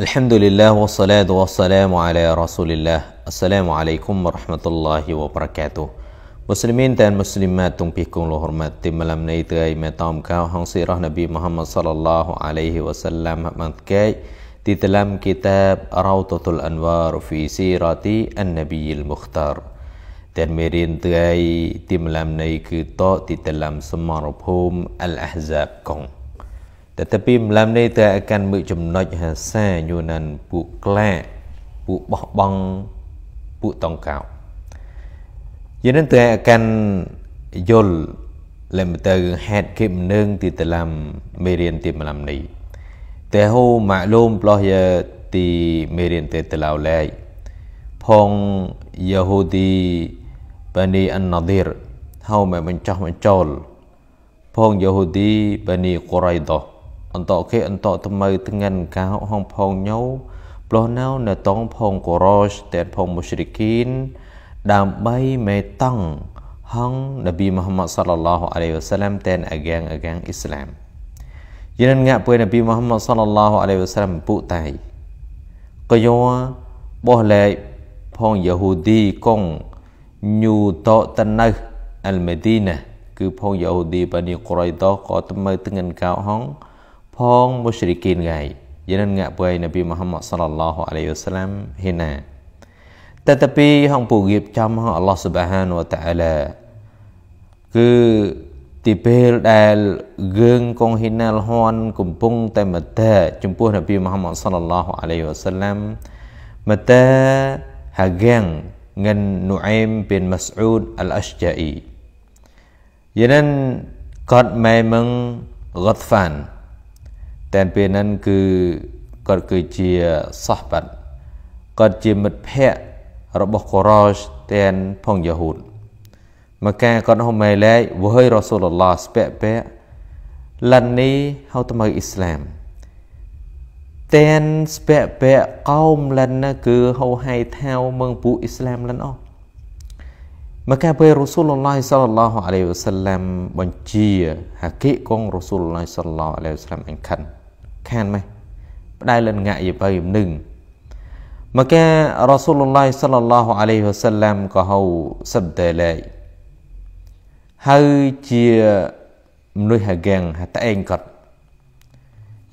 الحمد لله والصلاة والسلام على رسول الله السلام عليكم ورحمة الله وبركاته مسلمين warahmatullahi wabarakatuh មូស្លីមីនតានមូស្លីម៉ាតទុងពីគុំលោហរម៉ាត់ទីមឡាំណៃត្រៃមេតំកៅហងស៊ីរ៉ះនប៊ីមូហាម៉ាត់សលឡោះអាឡៃហ៊ីវ៉ាសាឡាមម៉ាត់កែទីតឡាំគីតាបរោតតុលអានវ៉ារហ្វីស៊ីរ៉ាទីអាននប៊ីលមុខតារតានមេរៀនត្រៃទីមឡាំណៃគឺតទីតឡាំសមរភូមិអលអហ្សាបកុងតែពីម្លឹមនេះទៅកាន់មើលចំណុចហាសាយូណានពួកក្លាពួកបោះបង់ពួកតង្កោយូណានទៅកាន់យល់លែមទៅហេតុគេមនឹងទីតឡាំមេរៀនទីម្លឹមនេះតែហូម៉ាក់លូមផ្លោះយើទីមេរៀនទេតឡៅឡែកផងយេហូទីបានីអានណាឌីរហៅមកបញ្ចោះបញ្ចូលផងយេហូទីបានីកូរ៉ៃដោអន្តគេអន្តថ្មើថ្ងានកោហងផងញោប្លោះណៅនៅតងផងកូរ៉ូសតែផងមូស្រីគីនដើម្បីមេតង់ហងនប៊ីមូហាម៉ាត់សល្លឡោះអាឡៃវ៉ាសាឡាំតែនអាកាងអាកាងអ៊ីស្លាមយានងាក់ពួយនប៊ីមូហាម៉ាត់សល្លឡោះអាឡៃវ៉ាសាឡាំពុតៃកយោបោះលែកផងយេហូឌីកងញូតតណៅអលមេឌីណាគឺផងយេហូឌីបានីកូរ៉ៃតោក៏ទៅមើលទាំងកៅហង pong musyrikin gai jenan ngak nabi Muhammad sallallahu alaihi wasallam hina tetapi hang pu gib Allah subhanahu taala ke tipel dal geng kong hina lhon kumpung tai jumpuh nabi Muhammad sallallahu alaihi wasallam mata hageng ngan Nu'aim bin Mas'ud al-Ashja'i. Yenan kat memang ghatfan. តែពេលហ្នឹងគឺគាត់គឺជាសោះបាត់គាត់ជាមិត្តភ័ក្តិរបស់កូរ៉ូសតែនផងយ៉ាហូដមកកាគាត់ហូមែលែកវហើយរ៉ាស៊ូលឡោះស្ពាក់ពាក់លាន់នេះហៅទៅមកអ៊ីស្លាមតែនស្ពាក់ពាក់កោមលាន់ណាគឺហៅហៃថាវមើងពួកអ៊ីស្លាមលាន់អស់មកកាពេលរ៉ាស៊ូលឡោះសល្លោះអាឡៃវ៉ាសាឡាមបញ្ជាហាគីកងរ៉ាស៊ូលឡោះសល្លោះអាឡៃវ៉ាសាឡាមអញខាន់ខានម៉េះផ្ដែលលងាក់យបៃនឹង maka Rasulullah sallallahu alaihi wasallam ក៏ហៅសបតេលេហើយជាមនុស្សហកាំងហតឯងគាត់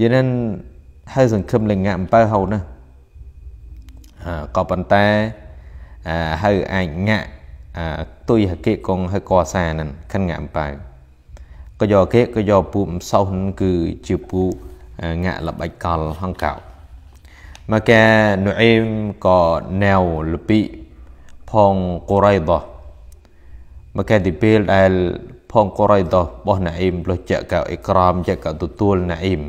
យេនឹងហើយសង្ឃឹមលងាក់អំពើហៅណាក៏ប៉ុន្តែហើយអាចងាក់ទុយហកេកងហើយកសានឹងខិនងាក់អំពើក៏យកគេក៏យកពូមិនសោះនឹងគឺជាពូងាក់ល្បិចកលហង្កោមកកែនុអ៊ីមក៏ណែវលពីផងកូរ៉ៃដោះមកកែទីពេលដែល ផងកូរ៉ៃដោះបោះណអ៊ីមផ្លោះចាក់កៅអ៊ីក្រមចាក់កៅទទួលណអ៊ីម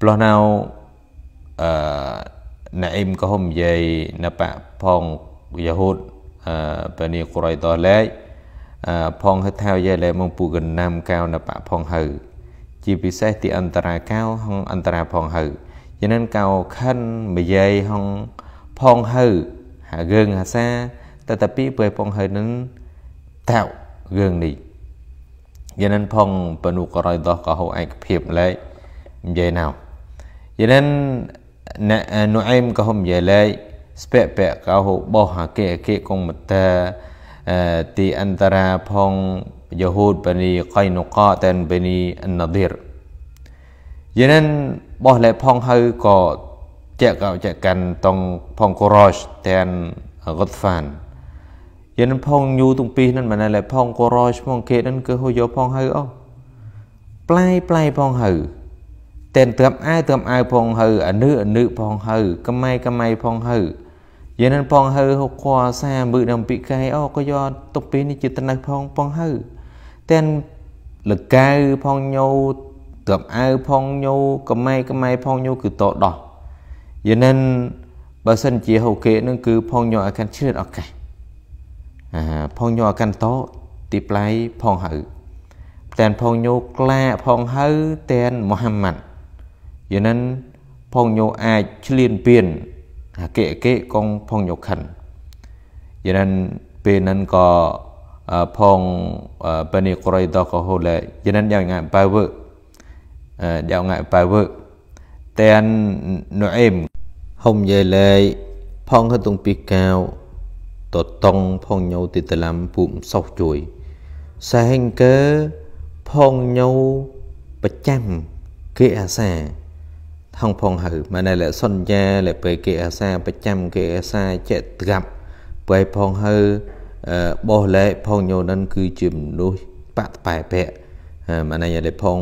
ផ្លោះណៅអឺណអ៊ីមក៏ហុំយាយណបៈផងយ៉ាហូតអឺបានីកូរ៉ៃដោះឡែកអឺផងហិតថៅយាយឡែមកពូកណាំកៅណបៈផងហើជាពិសេសទីអន្តរាកោហងអន្តរាផងហើយានិនកោខិនមយាយហងផងហើហារឿងហាសាតតពីបើផងហើនឹងតៅរឿងនេះយានិនផងបនុករយដោះកោហៅឯកភាពលេខនិយាយណៅយានិននុអែមកោហំយាលេខស្ពៈពៈកោហៅបោះហាកេអកេកុងមតាទីអន្តរាផង Yahud Bani Qaynuqa តែ Bani Nadir យានបោះលែផងហៅក៏ចែកចែកកាន់តងផងកូរ៉ូសតែនហ្គុតហ្វានយានផងញូទាំងពីរនឹងមិនណែផងកូរ៉ូសផងគេនឹងគឺហូយកផងហៅអោះប្លែប្លែផងហៅតែនត្រាប់អាយត្រាប់អាយផងហៅអនុអនុផងហៅកម៉ៃកម៉ៃផងហៅយាននឹងផងហៅហុកខွာសាមើនឹងពីកែអោក៏យកទុកពីនេះជាត្នេះផងផងហៅទាំងលកៅផងញោត្រកអៅផងញោកំម៉ៃកំម៉ៃផងញោគឺតដោះយានិនបើសិនជាហូគេនឹងគឺផងញោឲ្យកាន់ជ្រឿតឱកាសអាផងញោឲ្យកាន់តទីប្លាយផងហៅទាំងផងញោក្លាផងហៅទាំងមូហាម៉ាត់យានិនផងញោអាចឆ្លៀនពៀនអកេអកេកងផងញោខិនយានិនពេលនឹងក៏ផងបនីកូរ៉ៃដកហូលេយានយ៉ាងងាបាវើយ៉ាងងាបាវើតែនណូអេមហុំយេលេ ផងហតុងពីកៅតតងផងញោទីតឡាំពូមសោះជួយសាហេងកើផងញោប្រចាំគេអាសាថងផងហៅម៉ែណែលសន្យាលពេលគេអាសាប្រចាំគេអាសាចេះត្រាប់ពេលផងហៅបោះលែផងញោនិនគឺជាមនុស្សបាក់បែបៈអានេះដែលផង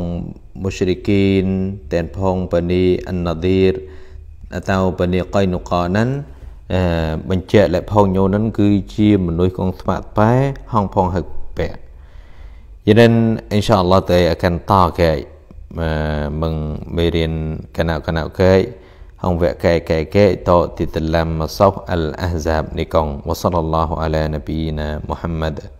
មុស្រីគីនតែនផងបនីអណាឌីរអតោបនីកៃនុកានានបញ្ជាក់លែផងញោនិនគឺជាមនុស្សកងស្បាក់បែហងផងហឹកបែក Jadi insya Allah tadi akan tahu kai meng merin kanak-kanak kai هم في كي كي كي تو تتلم صف الأهزاب نيكون وصلى الله على نبينا محمد